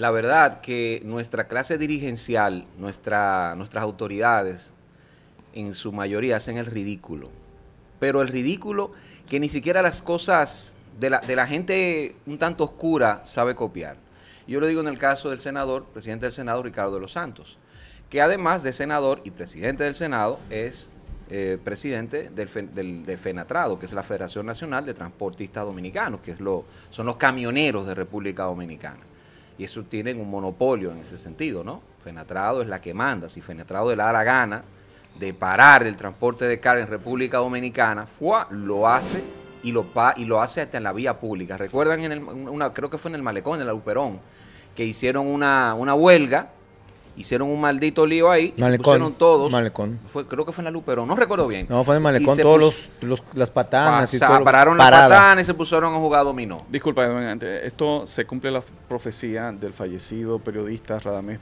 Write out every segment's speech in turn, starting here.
la verdad que nuestra clase dirigencial, nuestras autoridades, en su mayoría hacen el ridículo. Pero el ridículo que ni siquiera las cosas de la, gente un tanto oscura sabe copiar. Yo lo digo en el caso del senador, presidente del Senado, Ricardo de los Santos, que además de senador y presidente del Senado es eh, presidente del, de FENATRADO, que es la Federación Nacional de Transportistas Dominicanos, que es lo, son los camioneros de República Dominicana y eso tienen un monopolio en ese sentido, ¿no? Fenatrado es la que manda. Si Fenatrado le da la gana de parar el transporte de carga en República Dominicana, ¡fua! lo hace y lo, pa y lo hace hasta en la vía pública. Recuerdan, en una, creo que fue en el Malecón, en el aluperón, que hicieron una, una huelga hicieron un maldito lío ahí y se pusieron todos. Fue, creo que fue en la Luperón, no recuerdo bien. No, fue en Malecón, todos los, las patanas. y todo pararon las patanas y se pusieron a jugar dominó. Disculpa, esto se cumple la profecía del fallecido periodista Radamés,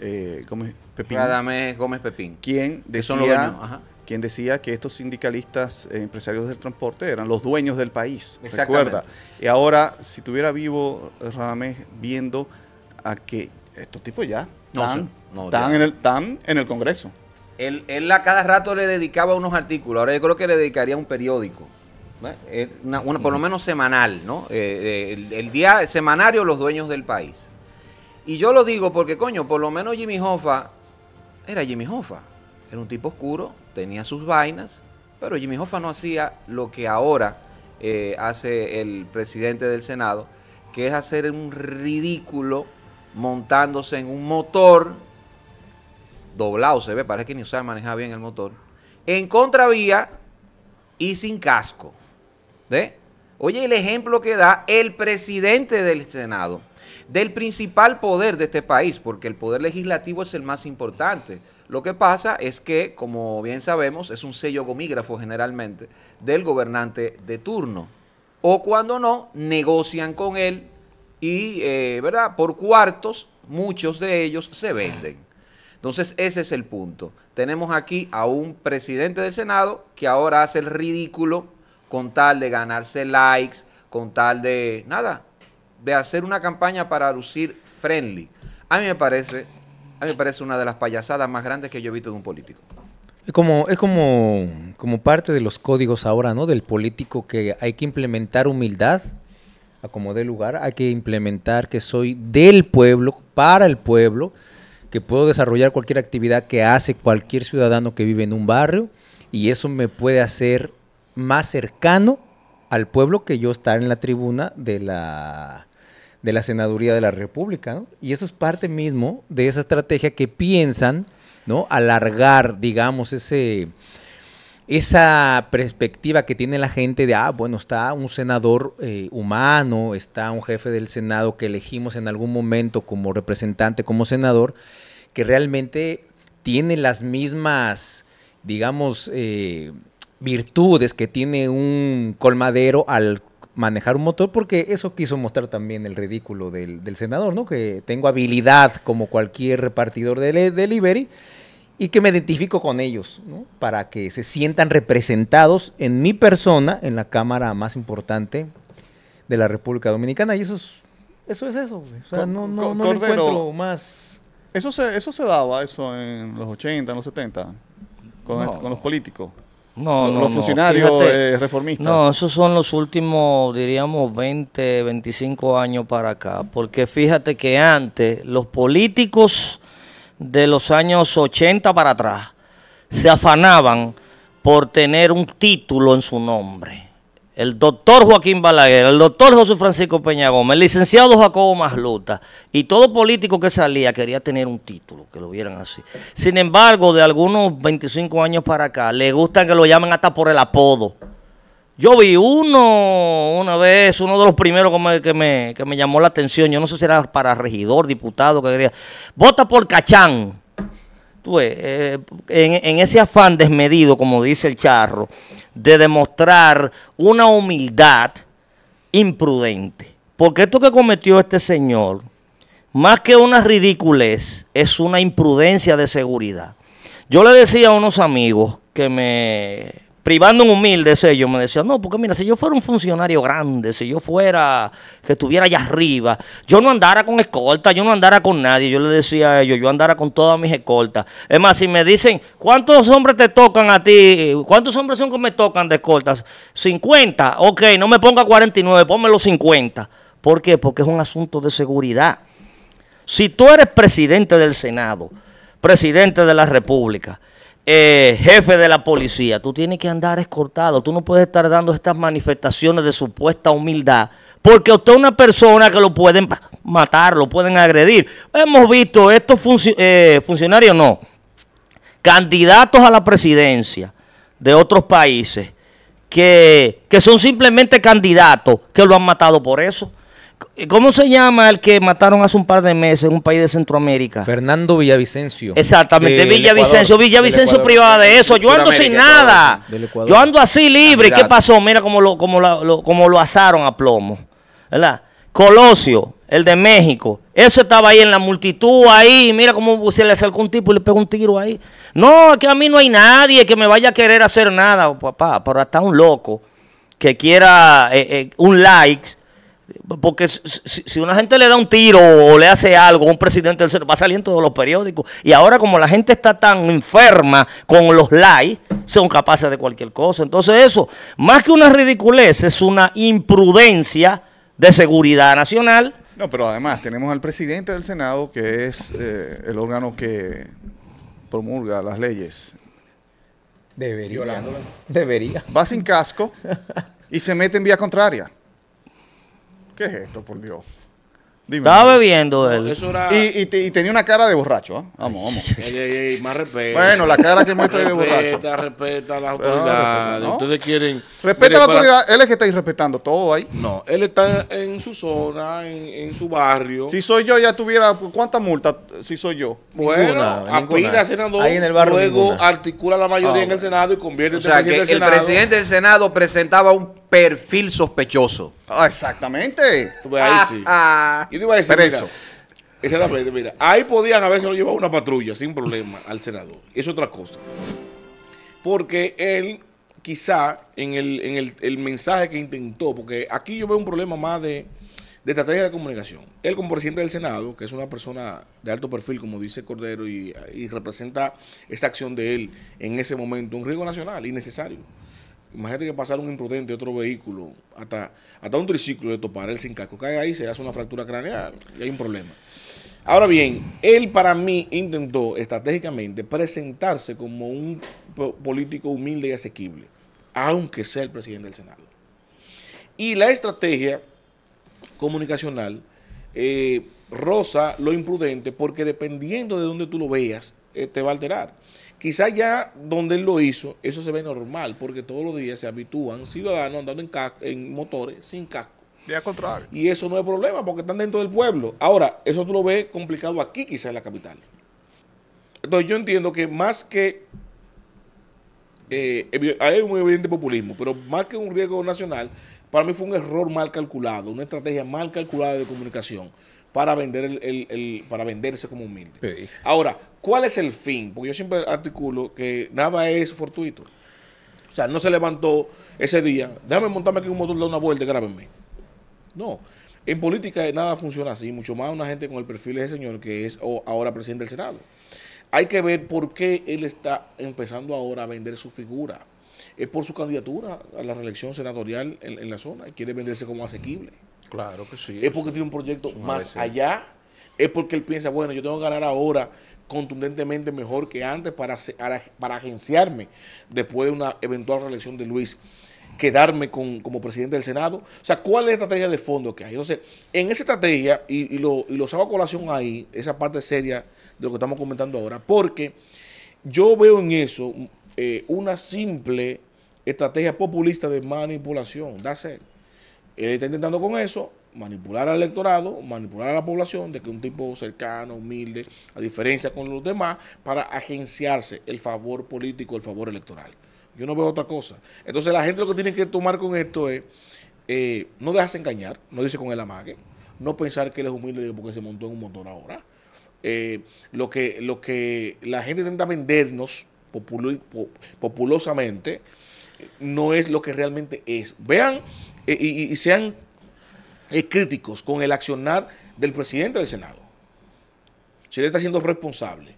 eh, Gómez Pepín. Radamés Gómez Pepín. Quien decía, Ajá. quien decía que estos sindicalistas eh, empresarios del transporte eran los dueños del país. Recuerda. Y ahora, si tuviera vivo Radamés viendo a que estos tipos ya están, no, En, el, el Congreso. Él, a cada rato le dedicaba unos artículos, ahora yo creo que le dedicaría un periódico. Eh, una, por lo menos semanal, ¿no? Eh, eh, el, día semanario Los Dueños del País. Y yo lo digo porque, coño, por lo menos Jimmy Hoffa era Jimmy Hoffa. Era un tipo oscuro, tenía sus vainas, pero Jimmy Hoffa no hacía lo que ahora hace el presidente del Senado, que es hacer un ridículo montándose en un motor, doblado se ve, parece que ni sabe manejar bien el motor, en contravía y sin casco. ¿Ve? Oye, el ejemplo que da el presidente del Senado, del principal poder de este país, porque el poder legislativo es el más importante. Lo que pasa es que, como bien sabemos, es un sello gomígrafo generalmente del gobernante de turno. O cuando no, negocian con él y, eh, ¿verdad? Por cuartos, muchos de ellos se venden. Entonces, ese es el punto. Tenemos aquí a un presidente del Senado que ahora hace el ridículo con tal de ganarse likes, con tal de, nada, de hacer una campaña para lucir friendly. A mí me parece, a me parece una de las payasadas más grandes que yo he visto de un político. Es como, es como, como parte de los códigos ahora, ¿no? Del político que hay que implementar humildad como dé lugar, hay que implementar que soy del pueblo, para el pueblo, que puedo desarrollar cualquier actividad que hace cualquier ciudadano que vive en un barrio y eso me puede hacer más cercano al pueblo que yo estar en la tribuna de la, de la senaduría de la República. Y eso es parte mismo de esa estrategia que piensan ¿no? alargar, digamos, ese esa perspectiva que tiene la gente de, ah, bueno, está un senador eh, humano, está un jefe del Senado que elegimos en algún momento como representante, como senador, que realmente tiene las mismas, digamos, eh, virtudes que tiene un colmadero al manejar un motor, porque eso quiso mostrar también el ridículo del, senador, ¿no? Que tengo habilidad como cualquier repartidor de delivery y que me identifico con ellos, ¿no? para que se sientan representados en mi persona, en la Cámara más importante de la República Dominicana. Y eso es eso. Es eso no, no, encuentro más. Eso se, eso se daba, eso en los 80, en los 70, este, con, los políticos. No, los, funcionarios eh, reformistas. No, esos son los últimos, diríamos, 20, 25 años para acá. Porque fíjate que antes los políticos de los años 80 para atrás se afanaban por tener un título en su nombre. El doctor Joaquín Balaguer, el doctor José Francisco Peña Gómez, el licenciado Jacobo Masluta y todo político que salía quería tener un título, que lo vieran así. Sin embargo, de algunos 25 años para acá, le gusta que lo llamen hasta por el apodo. Yo vi uno, una vez, uno de los primeros que me, que que me llamó la atención. Yo no sé si era para regidor, diputado, que quería. Vota por Cachán. Tú eh, en, en ese afán desmedido, como dice el charro, de demostrar una humildad imprudente. Porque esto que cometió este señor, más que una ridiculez, es una imprudencia de seguridad. Yo le decía a unos amigos que me privando un humilde sello, ellos, me decía, no, porque mira, si yo fuera un funcionario grande, si yo fuera, que estuviera allá arriba, yo no andara con escolta, yo no andara con nadie, yo le decía a ellos, yo andara con todas mis escoltas. Es más, si me dicen, ¿cuántos hombres te tocan a ti? ¿Cuántos hombres son que me tocan de escoltas? 50, ok, no me ponga 49, ponme los 50. ¿Por qué? Porque es un asunto de seguridad. Si tú eres presidente del Senado, presidente de la República, eh, jefe de la policía, tú tienes que andar escortado, tú no puedes estar dando estas manifestaciones de supuesta humildad, porque usted es una persona que lo pueden matar, lo pueden agredir. Hemos visto estos eh, funcionarios, no, candidatos a la presidencia de otros países que son simplemente candidatos que lo han matado por eso. ¿Cómo se llama el que mataron hace un par de meses en un país de Centroamérica? Fernando Villavicencio. Exactamente, Villavicencio. Villavicencio privada de eso. Yo ando sin nada. Yo ando así libre. ¿Qué pasó? Mira cómo lo, asaron a plomo. ¿Verdad? Colosio, el de México. Eso estaba ahí en la multitud, ahí. Mira cómo se le acercó un tipo y le pegó un tiro ahí. No, que a mí no hay nadie que me vaya a querer hacer nada, papá. Pero hasta un loco que quiera eh, eh, un like porque si, una gente le da un tiro o le hace algo a un presidente del Senado, va saliendo todos los periódicos. Y ahora, como la gente está tan enferma con los likes, son capaces de cualquier cosa. Entonces, eso, más que una ridiculez, es una imprudencia de seguridad nacional. No, pero además tenemos al presidente del Senado, que es eh, el órgano que promulga las leyes. Debería. Debería. Va sin casco y se mete en vía contraria. ¿Qué es esto, por Dios? Dime. Estaba bebiendo él. y, y, y, tenía una cara de borracho, ¿ah? Vamos, vamos. más Bueno, la cara que muestra de borracho. Respeta, respeta a las No, Ustedes quieren. Respeta a la autoridad. Él es que está irrespetando todo ahí. No, él está en su zona, en, su barrio. Si soy yo, ya tuviera. ¿Cuántas multas si soy yo? Bueno, aquí Ahí en el barrio. Luego articula la mayoría ah, en el Senado y convierte o sea, en presidente que del El presidente del Senado presentaba un perfil sospechoso. Ah, exactamente. Tú ahí sí. Ah, Yo decir, ahí podían haberse lo llevado una patrulla sin problema al senador. Es otra cosa. Porque él, quizá, en el, en el, el mensaje que intentó, porque aquí yo veo un problema más de, estrategia de comunicación. Él como presidente del Senado, que es una persona de alto perfil, como dice Cordero, y, representa esta acción de él en ese momento, un riesgo nacional innecesario. Imagínate que pasar un imprudente otro vehículo, hasta, hasta un triciclo de topar el sin casco, cae ahí, se hace una fractura craneal y hay un problema. Ahora bien, él para mí intentó estratégicamente presentarse como un político humilde y asequible, aunque sea el presidente del Senado. Y la estrategia comunicacional eh, roza rosa lo imprudente porque dependiendo de dónde tú lo veas, eh, te va a alterar. Quizás ya donde él lo hizo, eso se ve normal, porque todos los días se habitúan ciudadanos andando en, motores sin casco. Ya contrario. Y eso no es problema, porque están dentro del pueblo. Ahora, eso tú lo ves complicado aquí, quizás en la capital. Entonces yo entiendo que más que... Eh, hay un evidente populismo, pero más que un riesgo nacional, para mí fue un error mal calculado, una estrategia mal calculada de comunicación para, vender el, el, para venderse como humilde. Ahora, ¿cuál es el fin? Porque yo siempre articulo que nada es fortuito. O sea, no se levantó ese día, déjame montarme aquí un motor, dar una vuelta y grábenme. No. En política nada funciona así, mucho más una gente con el perfil de ese señor que es ahora presidente del Senado. Hay que ver por qué él está empezando ahora a vender su figura. Es por su candidatura a la reelección senatorial en, en la zona. Quiere venderse como asequible. Claro que sí. Es porque tiene un proyecto más allá. Es porque él piensa, bueno, yo tengo que ganar ahora contundentemente mejor que antes para, para agenciarme después de una eventual reelección de Luis, quedarme como presidente del Senado. O sea, ¿cuál es la estrategia de fondo que hay? Entonces, en esa estrategia, y, lo, y lo saco a colación ahí, esa parte seria de lo que estamos comentando ahora, porque yo veo en eso eh, una simple estrategia populista de manipulación. Da él está intentando con eso manipular al electorado, manipular a la población de que un tipo cercano, humilde, a diferencia con los demás, para agenciarse el favor político, el favor electoral. Yo no veo otra cosa. Entonces la gente lo que tiene que tomar con esto es eh, no dejarse engañar, no dice con el amague, no pensar que él es humilde porque se montó en un motor ahora. Eh, lo, que, lo que la gente intenta vendernos populosamente, no es lo que realmente es. Vean eh, y, sean eh, críticos con el accionar del presidente del Senado. Si él está siendo responsable.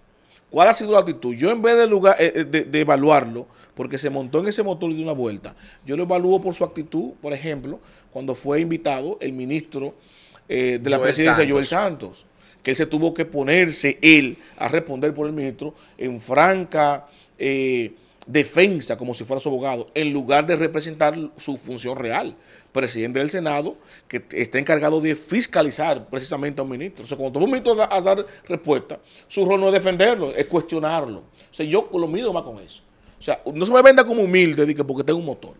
¿Cuál ha sido la actitud? Yo en vez de, lugar, eh, de, evaluarlo, porque se montó en ese motor de una vuelta, yo lo evalúo por su actitud, por ejemplo, cuando fue invitado el ministro de la presidencia, Joel Santos, que él se tuvo que ponerse él a responder por el ministro en franca eh, defensa como si fuera su abogado, en lugar de representar su función real. Presidente del Senado, que está encargado de fiscalizar precisamente a un ministro. O sea, cuando un ministro a dar respuesta, su rol no es defenderlo, es cuestionarlo. O sea, yo lo mido más con eso. O sea, no se me venda como humilde de porque tengo un motor.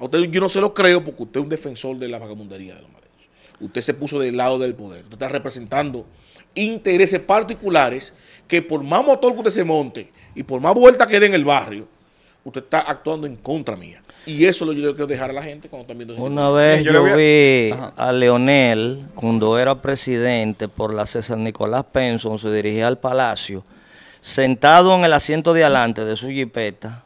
usted yo no se lo creo porque usted es un defensor de la vagabundería de los males. Usted se puso del lado del poder. Usted está representando intereses particulares que por más motor que usted se monte, y por más vuelta que dé en el barrio, usted está actuando en contra mía. Y eso lo yo quiero dejar a la gente cuando también. Una vez yo, vi a Leonel, cuando era presidente por la César Nicolás Penson, se dirigía al palacio, sentado en el asiento de adelante de su jipeta,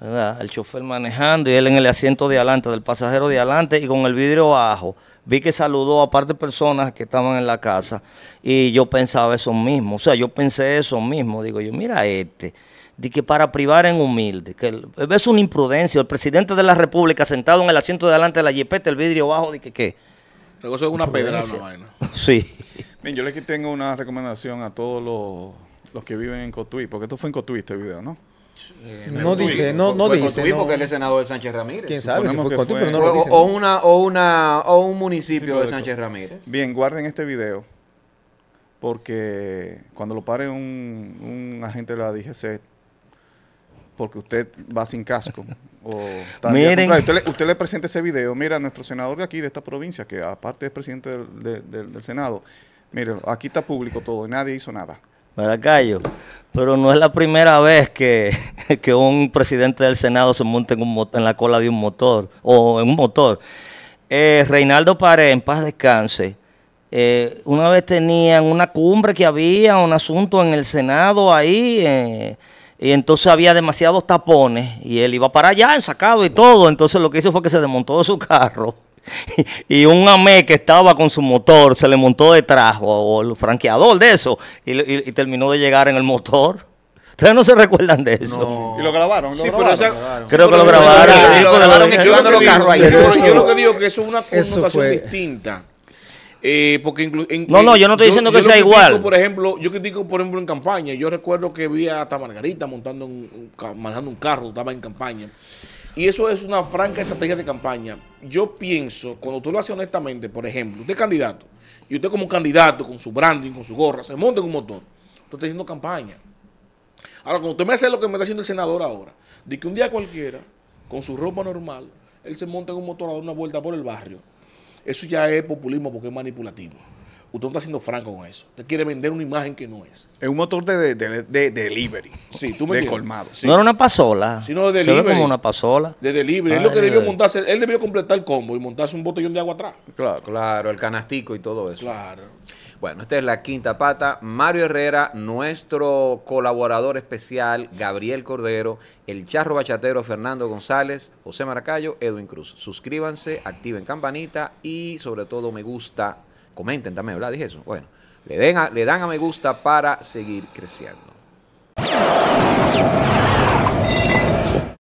¿verdad? el chofer manejando y él en el asiento de adelante, del pasajero de adelante y con el vidrio bajo. Vi que saludó a parte de personas que estaban en la casa y yo pensaba eso mismo. O sea, yo pensé eso mismo. Digo yo, mira este de que para privar en humilde, que es una imprudencia, el presidente de la República sentado en el asiento delante de la jipeta, el vidrio bajo, de que qué. Pero eso es una pedra, una vaina. sí. Bien, yo le tengo una recomendación a todos los, que viven en Cotuí, porque esto fue en Cotuí este video, ¿no? Eh, no dice, no, no dice. porque él senador de Sánchez Ramírez. ¿Quién sabe fue Cotuí, pero no lo O, una, o, una, un municipio de, Sánchez Ramírez. Bien, guarden este video porque cuando lo pare un, un agente de la DGC porque usted va sin casco. o Miren. Usted le, presenta ese video. Mira, nuestro senador de aquí, de esta provincia, que aparte es presidente del, Senado, mire, aquí está público todo y nadie hizo nada. Maracayo, pero no es la primera vez que, un presidente del Senado se monte en, en la cola de un motor o en un motor. Eh, Reinaldo Pared, en paz descanse, eh, una vez tenían una cumbre que había, un asunto en el Senado ahí. Eh, y entonces había demasiados tapones y él iba para allá, sacado y todo. Entonces lo que hizo fue que se desmontó de su carro y un amé que estaba con su motor se le montó detrás, o, el franqueador de eso, y, terminó de llegar en el motor. Ustedes no se recuerdan de eso. Y lo grabaron. Pero, Creo que lo grabaron. yo, lo que digo, que eso es una connotación distinta. Eh, porque no, no, yo no estoy diciendo que sea igual. Por ejemplo, yo critico, por ejemplo, en campaña. Yo recuerdo que vi hasta Margarita montando un, manejando un carro, estaba en campaña. Y eso es una franca estrategia de campaña. Yo pienso, cuando tú lo haces honestamente, por ejemplo, usted es candidato, y usted como candidato, con su branding, con su gorra, se monta en un motor, usted está haciendo campaña. Ahora, cuando usted me hace lo que me está haciendo el senador ahora, de que un día cualquiera, con su ropa normal, él se monta en un motor a dar una vuelta por el barrio eso ya es populismo porque es manipulativo usted no está siendo franco con eso. Usted quiere vender una imagen que no es. Es un motor de, delivery. Sí, tú me De colmado. No era una pasola. Sino de delivery. como una pasola. De delivery. es lo ah, que debió montarse. Él debió completar el combo y montarse un botellón de agua atrás. Claro, claro, el canastico y todo eso. Claro. Bueno, esta es la quinta pata. Mario Herrera, nuestro colaborador especial, Gabriel Cordero, el charro bachatero Fernando González, José Maracayo, Edwin Cruz. Suscríbanse, activen campanita y sobre todo me gusta Comenten también, ¿verdad? Dije eso. Bueno, le, den le dan a me gusta para seguir creciendo.